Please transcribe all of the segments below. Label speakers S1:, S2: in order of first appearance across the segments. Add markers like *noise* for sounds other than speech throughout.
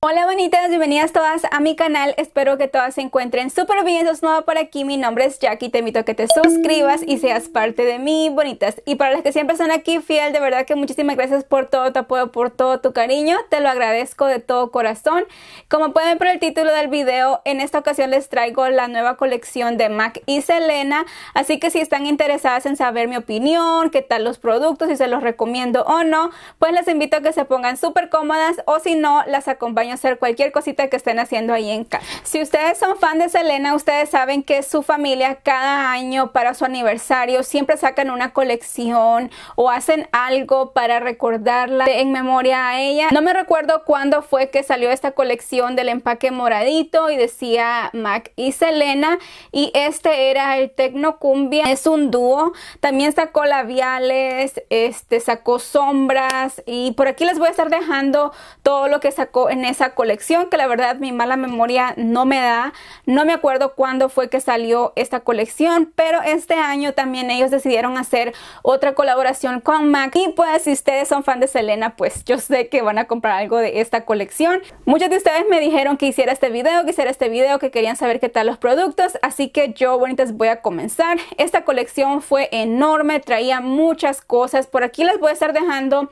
S1: Hola bonitas, bienvenidas todas a mi canal, espero que todas se encuentren súper bien, si nueva por aquí, mi nombre es Jackie, te invito a que te suscribas y seas parte de mí, bonitas. Y para las que siempre son aquí fiel, de verdad que muchísimas gracias por todo tu apoyo, por todo tu cariño, te lo agradezco de todo corazón. Como pueden ver por el título del video, en esta ocasión les traigo la nueva colección de MAC y Selena, así que si están interesadas en saber mi opinión, qué tal los productos, si se los recomiendo o no, pues les invito a que se pongan súper cómodas o si no, las acompañen hacer cualquier cosita que estén haciendo ahí en casa. Si ustedes son fan de Selena, ustedes saben que su familia cada año para su aniversario siempre sacan una colección o hacen algo para recordarla en memoria a ella. No me recuerdo cuándo fue que salió esta colección del empaque moradito y decía Mac y Selena y este era el tecno Tecnocumbia. Es un dúo. También sacó labiales, este sacó sombras y por aquí les voy a estar dejando todo lo que sacó en este esa colección que la verdad mi mala memoria no me da. No me acuerdo cuándo fue que salió esta colección, pero este año también ellos decidieron hacer otra colaboración con MAC. Y pues si ustedes son fan de Selena, pues yo sé que van a comprar algo de esta colección. Muchos de ustedes me dijeron que hiciera este video, que hiciera este video, que querían saber qué tal los productos. Así que yo, bonitas, voy a comenzar. Esta colección fue enorme, traía muchas cosas. Por aquí les voy a estar dejando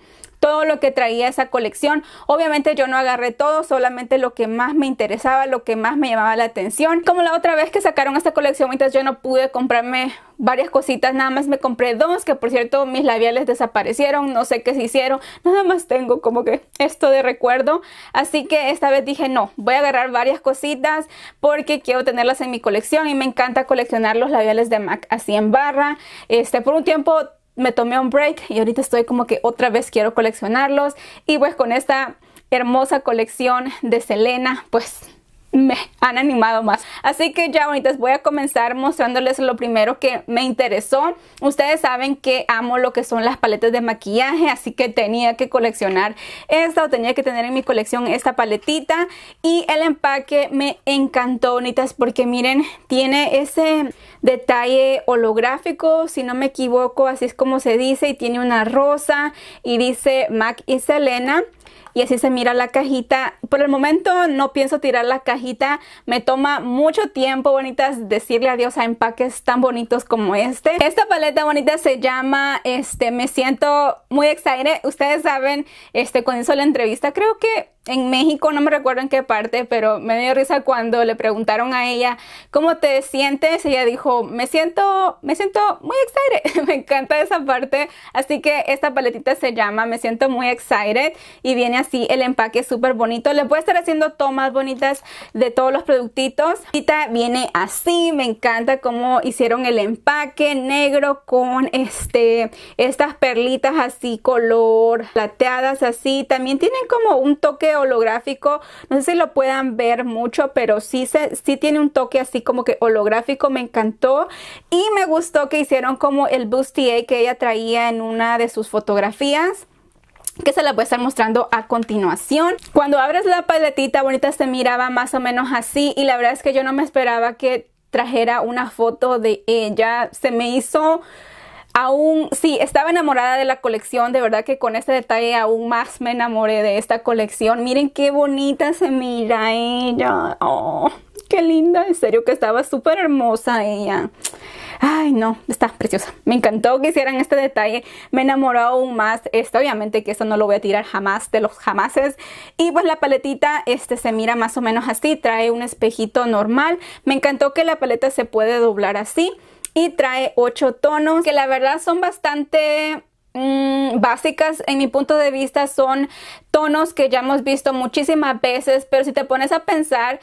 S1: todo lo que traía esa colección. Obviamente yo no agarré todo, solamente lo que más me interesaba, lo que más me llamaba la atención. Como la otra vez que sacaron esta colección, mientras yo no pude comprarme varias cositas, nada más me compré dos, que por cierto mis labiales desaparecieron, no sé qué se hicieron, nada más tengo como que esto de recuerdo, así que esta vez dije no, voy a agarrar varias cositas porque quiero tenerlas en mi colección y me encanta coleccionar los labiales de MAC así en barra, este por un tiempo me tomé un break y ahorita estoy como que otra vez quiero coleccionarlos y pues con esta hermosa colección de Selena pues me han animado más. Así que ya bonitas, voy a comenzar mostrándoles lo primero que me interesó. Ustedes saben que amo lo que son las paletas de maquillaje, así que tenía que coleccionar esta o tenía que tener en mi colección esta paletita. Y el empaque me encantó, bonitas, porque miren, tiene ese detalle holográfico, si no me equivoco, así es como se dice, y tiene una rosa y dice Mac y Selena y así se mira la cajita. Por el momento no pienso tirar la cajita, me toma mucho tiempo, bonitas, decirle adiós a empaques tan bonitos como este. Esta paleta bonita se llama, este, me siento muy excited. Ustedes saben, este, cuando hizo la entrevista, creo que en México, no me recuerdo en qué parte, pero me dio risa cuando le preguntaron a ella, ¿cómo te sientes? Ella dijo, me siento, me siento muy excited. *laughs* me encanta esa parte. Así que esta paletita se llama Me siento muy excited y viene así el empaque súper bonito. Les voy a estar haciendo tomas bonitas de todos los productitos. paletita viene así, me encanta cómo hicieron el empaque negro con este, estas perlitas así color plateadas así. También tienen como un toque holográfico, no sé si lo puedan ver mucho, pero sí, se, sí tiene un toque así como que holográfico, me encantó. Y me gustó que hicieron como el bustier que ella traía en una de sus fotografías que se la voy a estar mostrando a continuación. Cuando abres la paletita bonita se miraba más o menos así y la verdad es que yo no me esperaba que trajera una foto de ella. Se me hizo aún, sí, estaba enamorada de la colección, de verdad que con este detalle aún más me enamoré de esta colección. Miren qué bonita se mira ella. Oh, qué linda, en serio que estaba súper hermosa ella. Ay, no, está preciosa. Me encantó que hicieran este detalle. Me enamoró aún más. Este, obviamente que esto no lo voy a tirar jamás de los jamases. Y pues la paletita este, se mira más o menos así. Trae un espejito normal. Me encantó que la paleta se puede doblar así y trae 8 tonos que la verdad son bastante mm, básicas en mi punto de vista son tonos que ya hemos visto muchísimas veces, pero si te pones a pensar,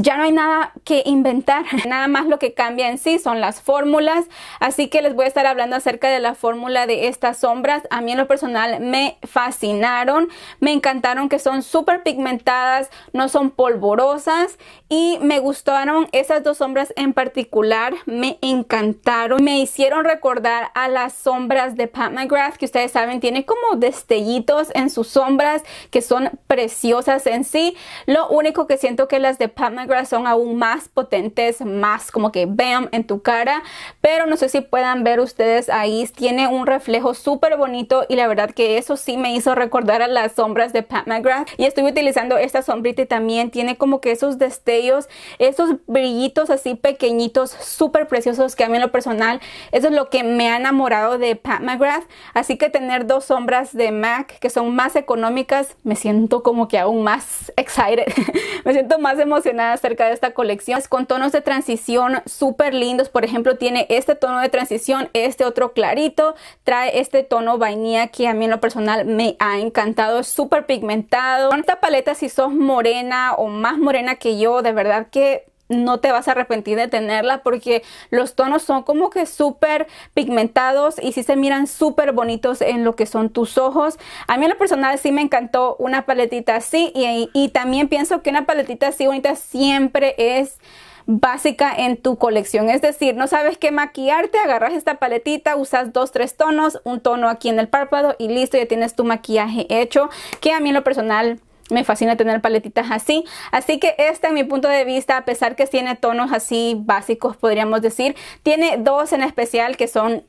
S1: ya no hay nada que inventar, *laughs* nada más lo que cambia en sí son las fórmulas, así que les voy a estar hablando acerca de la fórmula de estas sombras, a mí en lo personal me fascinaron, me encantaron que son súper pigmentadas, no son polvorosas y me gustaron esas dos sombras en particular, me encantaron, me hicieron recordar a las sombras de Pat McGrath que ustedes saben tiene como destellitos en sus sombras que son preciosas en sí, lo único que siento que las de Pat McGrath son aún más potentes, más como que bam en tu cara, pero no sé si puedan ver ustedes ahí, tiene un reflejo súper bonito y la verdad que eso sí me hizo recordar a las sombras de Pat McGrath y estoy utilizando esta sombrita y también tiene como que esos destellos, esos brillitos así pequeñitos, súper preciosos que a mí en lo personal, eso es lo que me ha enamorado de Pat McGrath, así que tener dos sombras de MAC que son más económicas, me siento como que aún más *laughs* excited, *laughs* me siento más emocionada acerca de esta colección es con tonos de transición súper lindos. Por ejemplo, tiene este tono de transición, este otro clarito, trae este tono vainilla que a mí en lo personal me ha encantado, es súper pigmentado. Con esta paleta, si sos morena o más morena que yo, de verdad que no te vas a arrepentir de tenerla porque los tonos son como que súper pigmentados y sí se miran súper bonitos en lo que son tus ojos. A mí en lo personal sí me encantó una paletita así y, y también pienso que una paletita así bonita siempre es básica en tu colección. Es decir, no sabes qué maquillarte, agarras esta paletita, usas dos, tres tonos, un tono aquí en el párpado y listo, ya tienes tu maquillaje hecho. Que a mí en lo personal me fascina tener paletitas así. Así que esta, en mi punto de vista, a pesar que tiene tonos así básicos, podríamos decir, tiene dos en especial que son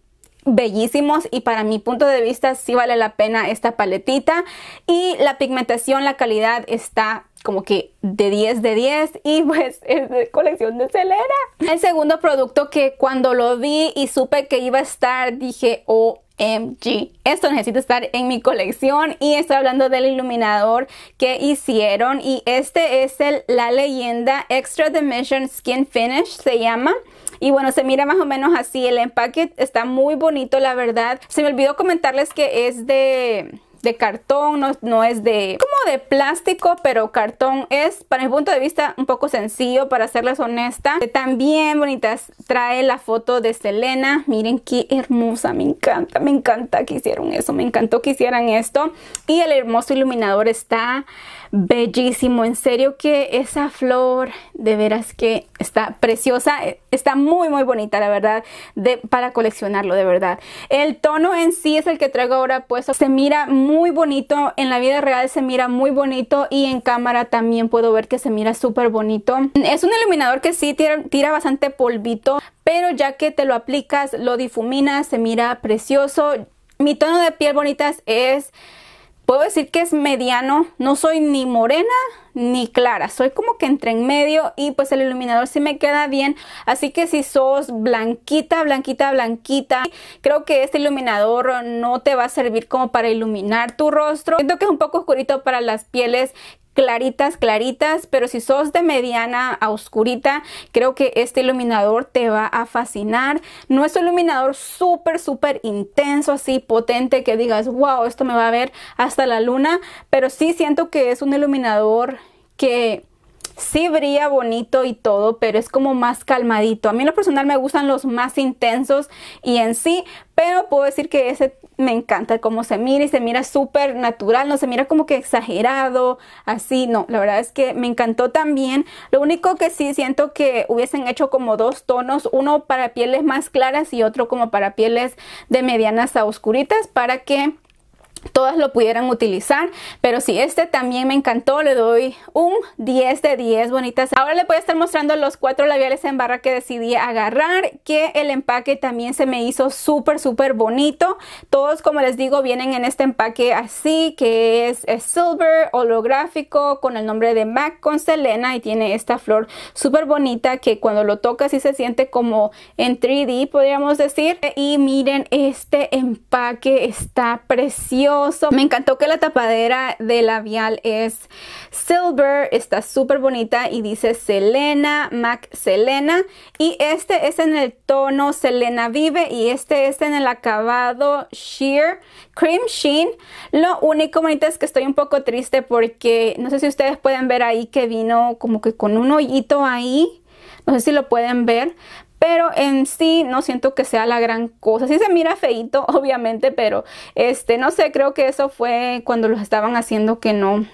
S1: bellísimos y para mi punto de vista sí vale la pena esta paletita y la pigmentación, la calidad está como que de 10 de 10 y pues *laughs* es de colección de Celera. El segundo producto que cuando lo vi y supe que iba a estar dije, oh MG. Esto necesita estar en mi colección y estoy hablando del iluminador que hicieron y este es el La Leyenda Extra Dimension Skin Finish se llama. Y bueno, se mira más o menos así. El empaque está muy bonito, la verdad. Se me olvidó comentarles que es de de cartón, no, es de como de plástico, pero cartón es para mi punto de vista un poco sencillo para serles honesta. Eh, también bonitas trae la foto de Selena, miren qué hermosa, me encanta, me encanta que hicieron eso, me encantó que hicieran esto y el hermoso iluminador está bellísimo. En serio que esa flor, de veras que está preciosa, e, está muy muy bonita, la verdad, de, para coleccionarlo, de verdad. El tono en sí es el que traigo ahora puesto. Se mira muy bonito, en la vida real se mira muy bonito y en cámara también puedo ver que se mira súper bonito. Es un iluminador que sí tira bastante polvito, pero ya que te lo aplicas, lo difuminas, se mira precioso. Mi tono de piel bonitas es puedo decir que es mediano, no soy ni morena ni clara, soy como que entre en medio y pues el iluminador sí me queda bien, así que si sos blanquita, blanquita, blanquita, creo que este iluminador no te va a servir como para iluminar tu rostro, siento que es un poco oscurito para las pieles claritas, claritas, pero si sos de mediana a oscurita, creo que este iluminador te va a fascinar. No es un iluminador súper, súper intenso, así potente que digas, wow, esto me va a ver hasta la luna, pero sí siento que es un iluminador que sí brilla bonito y todo, pero es como más calmadito. A mí en lo personal me gustan los más intensos y en sí, pero puedo decir que ese me encanta Como se mira y se mira súper natural, no se mira como que exagerado, así, no, la verdad es que me encantó también. Lo único que sí siento que hubiesen hecho como dos tonos, uno para pieles más claras y otro como para pieles de medianas a oscuritas para que todas lo pudieran utilizar. Pero si sí, este también me encantó, le doy un 10 de 10, bonitas. Ahora le voy a estar mostrando los cuatro labiales en barra que decidí agarrar, que el empaque también se me hizo súper, súper bonito. Todos, como les digo, vienen en este empaque así, que es, silver, holográfico, con el nombre de MAC, con Selena, y tiene esta flor súper bonita que cuando lo toca, y se siente como en 3D, podríamos decir. Y miren, este empaque está precioso me encantó que la tapadera de labial es silver, está súper bonita y dice Selena, MAC Selena. Y este es en el tono Selena Vive y este es en el acabado Sheer Cream Sheen. Lo único bonito es que estoy un poco triste porque no sé si ustedes pueden ver ahí que vino como que con un hoyito ahí. No sé si lo pueden ver, pero en sí no siento que sea la gran cosa. Sí se mira feito, *laughs* obviamente, pero este, no sé, creo que eso fue cuando los estaban haciendo que no,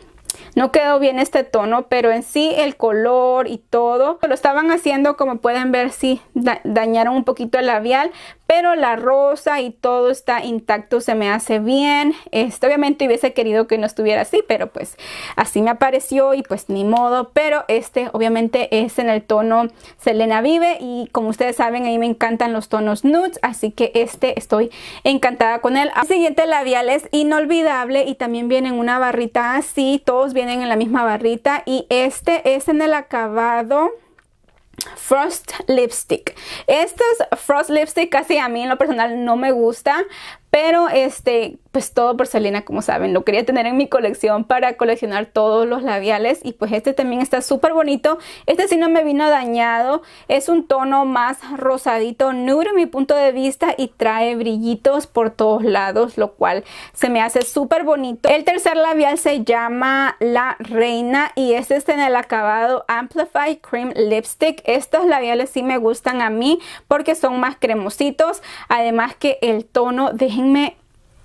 S1: no quedó bien este tono, pero en sí el color y todo lo estaban haciendo, como pueden ver, sí dañaron un poquito el labial, pero la rosa y todo está intacto, se me hace bien. Este, obviamente hubiese querido que no estuviera así, pero pues así me apareció y pues ni modo. Pero este obviamente es en el tono Selena Vive y como ustedes saben, a mí me encantan los tonos nudes, así que este estoy encantada con él. El siguiente labial es inolvidable y también viene en una barrita así, todos vienen en la misma barrita y este es en el acabado Frost Lipstick. Estos Frost Lipstick casi a mí en lo personal no me gusta, pero este, pues todo porcelana, como saben, lo quería tener en mi colección para coleccionar todos los labiales. Y pues este también está súper bonito. Este sí no me vino dañado. Es un tono más rosadito, nude en mi punto de vista y trae brillitos por todos lados, lo cual se me hace súper bonito. El tercer labial se llama La Reina y este está en el acabado Amplify Cream Lipstick. Estos labiales sí me gustan a mí mí porque son más cremositos. Además que el tono, déjenme,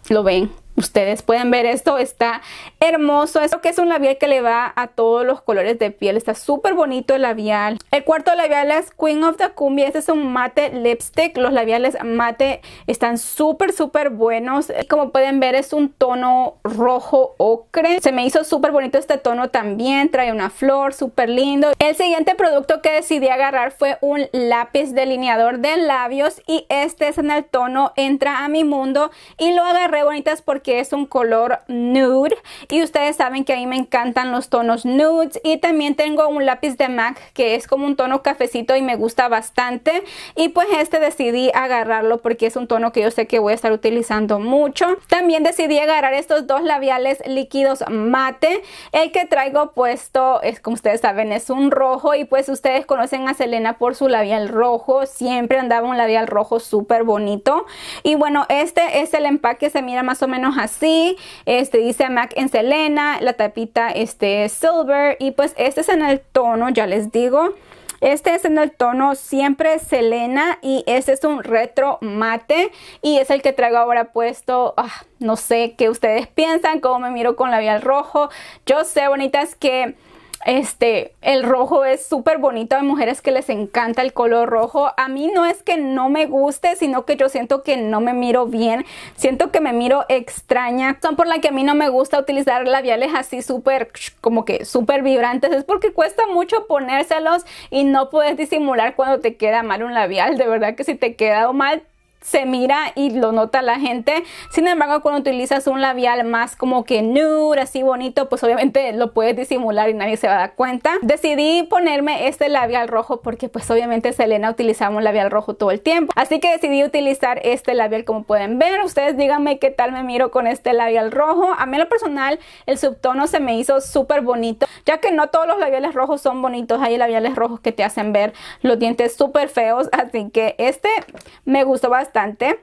S1: lo ven, Ustedes pueden ver esto, está hermoso. Esto que es un labial que le va a todos los colores de piel. Está súper bonito el labial. El cuarto labial es Queen of the Cumbia. Este es un mate lipstick. Los labiales mate están súper, súper buenos. como pueden ver es un tono rojo ocre. Se me hizo súper bonito este tono también. Trae una flor súper lindo. El siguiente producto que decidí agarrar fue un lápiz delineador de labios. Y este es en el tono Entra a mi mundo. Y lo agarré bonitas porque que es un color nude y ustedes saben que a mí me encantan los tonos nudes y también tengo un lápiz de MAC que es como un tono cafecito y me gusta bastante y pues este decidí agarrarlo porque es un tono que yo sé que voy a estar utilizando mucho. También decidí agarrar estos dos labiales líquidos mate. El que traigo puesto es como ustedes saben es un rojo y pues ustedes conocen a Selena por su labial rojo. Siempre andaba un labial rojo súper bonito y bueno este es el empaque se mira más o menos así, este dice MAC en Selena, la tapita este silver y pues este es en el tono, ya les digo. Este es en el tono siempre Selena y este es un retro mate y es el que traigo ahora puesto. Ah, no sé qué ustedes piensan, cómo me miro con labial rojo. Yo sé, bonitas, que este, el rojo es súper bonito, hay mujeres que les encanta el color rojo. A mí no es que no me guste, sino que yo siento que no me miro bien, siento que me miro extraña. Son por la que a mí no me gusta utilizar labiales así súper, como que súper vibrantes, es porque cuesta mucho ponérselos y no puedes disimular cuando te queda mal un labial. De verdad que si te queda mal, se mira y lo nota la gente. Sin embargo, cuando utilizas un labial más como que nude, así bonito, pues obviamente lo puedes disimular y nadie se va a dar cuenta. Decidí ponerme este labial rojo porque pues obviamente Selena utilizaba un labial rojo todo el tiempo. Así que decidí utilizar este labial como pueden ver. Ustedes díganme qué tal me miro con este labial rojo. A mí en lo personal el subtono se me hizo súper bonito, ya que no todos los labiales rojos son bonitos. Hay labiales rojos que te hacen ver los dientes súper feos. Así que este me gustó bastante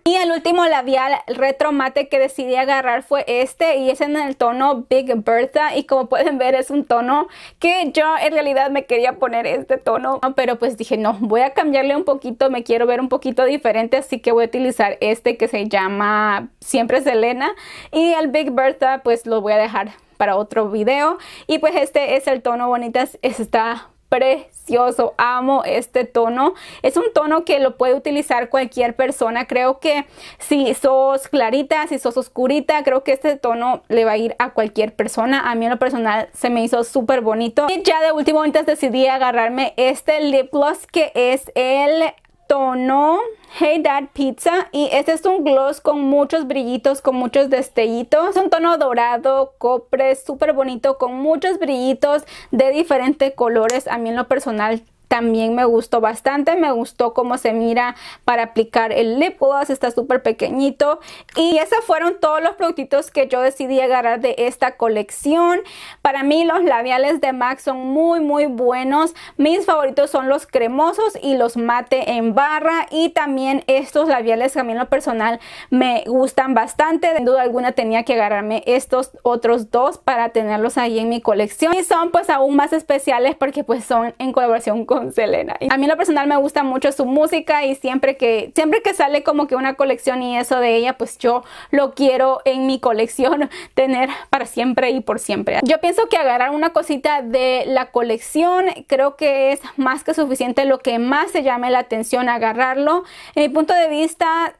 S1: y el último labial retro mate que decidí agarrar fue este y es en el tono Big Bertha y como pueden ver es un tono que yo en realidad me quería poner este tono, pero pues dije no, voy a cambiarle un poquito, me quiero ver un poquito diferente, así que voy a utilizar este que se llama Siempre Selena y el Big Bertha pues lo voy a dejar para otro video y pues este es el tono bonitas, está precioso. Amo este tono. Es un tono que lo puede utilizar cualquier persona. Creo que si sos clarita, si sos oscurita, creo que este tono le va a ir a cualquier persona. A mí en lo personal se me hizo súper bonito. Y ya de último, antes decidí agarrarme este lip gloss que es el tono Hey Dad Pizza y este es un gloss con muchos brillitos, con muchos destellitos. Es un tono dorado, copre, súper bonito, con muchos brillitos de diferentes colores. A mí en lo personal también me gustó bastante, me gustó cómo se mira para aplicar el lip gloss, está súper pequeñito y esos fueron todos los productitos que yo decidí agarrar de esta colección. Para mí los labiales de MAC son muy muy buenos, mis favoritos son los cremosos y los mate en barra y también estos labiales que a mí en lo personal me gustan bastante, sin duda alguna tenía que agarrarme estos otros dos para tenerlos ahí en mi colección y son pues aún más especiales porque pues son en colaboración con Selena. a mí lo personal me gusta mucho su música y siempre que, siempre que sale como que una colección y eso de ella, pues yo lo quiero en mi colección *laughs* tener para siempre y por siempre. Yo pienso que agarrar una cosita de la colección creo que es más que suficiente lo que más se llame la atención agarrarlo. En mi punto de vista,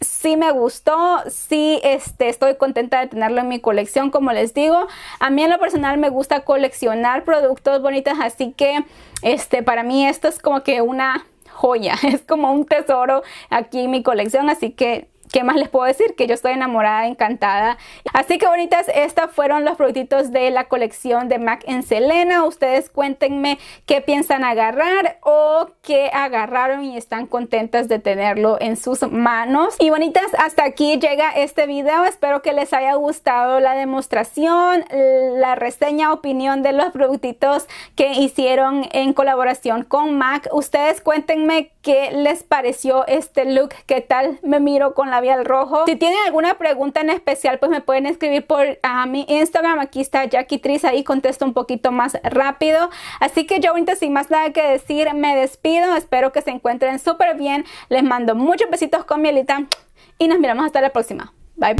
S1: sí me gustó, sí este, estoy contenta de tenerlo en mi colección, como les digo. A mí en lo personal me gusta coleccionar productos bonitos, así que este, para mí esto es como que una joya, *laughs* es como un tesoro aquí en mi colección, así que ¿Qué más les puedo decir? Que yo estoy enamorada, encantada. Así que bonitas, estos fueron los productitos de la colección de MAC en Selena. Ustedes cuéntenme qué piensan agarrar o qué agarraron y están contentas de tenerlo en sus manos. Y bonitas, hasta aquí llega este video. Espero que les haya gustado la demostración, la reseña, opinión de los productitos que hicieron en colaboración con MAC. Ustedes cuéntenme ¿Qué les pareció este look? ¿Qué tal me miro con labial rojo? Si tienen alguna pregunta en especial, pues me pueden escribir por mi Instagram. Aquí está Jackie Tris, ahí contesto un poquito más rápido. Así que yo ahorita sin más nada que decir, me despido. Espero que se encuentren súper bien. Les mando muchos besitos con mielita y nos miramos hasta la próxima. Bye.